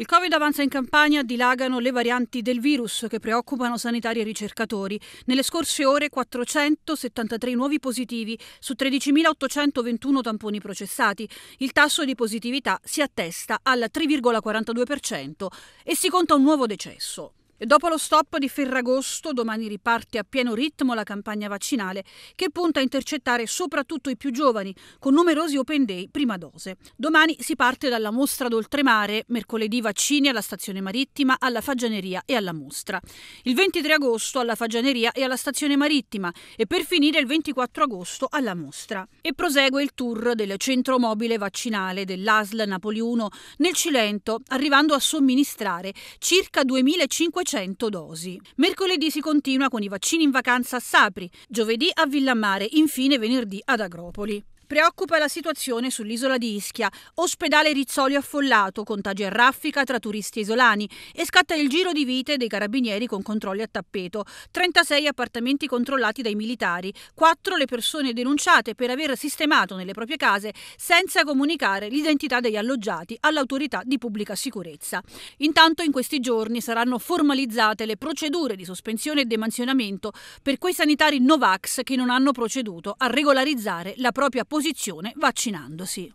Il Covid avanza in campagna, dilagano le varianti del virus che preoccupano sanitari e ricercatori. Nelle scorse ore 473 nuovi positivi su 13.821 tamponi processati. Il tasso di positività si attesta al 3,42% e si conta un nuovo decesso. Dopo lo stop di Ferragosto, domani riparte a pieno ritmo la campagna vaccinale che punta a intercettare soprattutto i più giovani con numerosi open day prima dose. Domani si parte dalla mostra d'oltremare, mercoledì vaccini alla stazione marittima, alla fagianeria e alla mostra. Il 23 agosto alla fagianeria e alla stazione marittima e per finire il 24 agosto alla mostra. E prosegue il tour del centro mobile vaccinale dell'ASL Napoli 1 nel Cilento, arrivando a somministrare circa 2500 800 dosi. Mercoledì si continua con i vaccini in vacanza a Sapri, giovedì a Villammare, infine venerdì ad Agropoli. Preoccupa la situazione sull'isola di Ischia, ospedale Rizzoli affollato, contagio e raffica tra turisti e isolani e scatta il giro di vite dei carabinieri con controlli a tappeto. 36 appartamenti controllati dai militari, 4 le persone denunciate per aver sistemato nelle proprie case senza comunicare l'identità degli alloggiati all'autorità di pubblica sicurezza. Intanto in questi giorni saranno formalizzate le procedure di sospensione e demansionamento per quei sanitari Novax che non hanno proceduto a regolarizzare la propria posizione posizione vaccinandosi.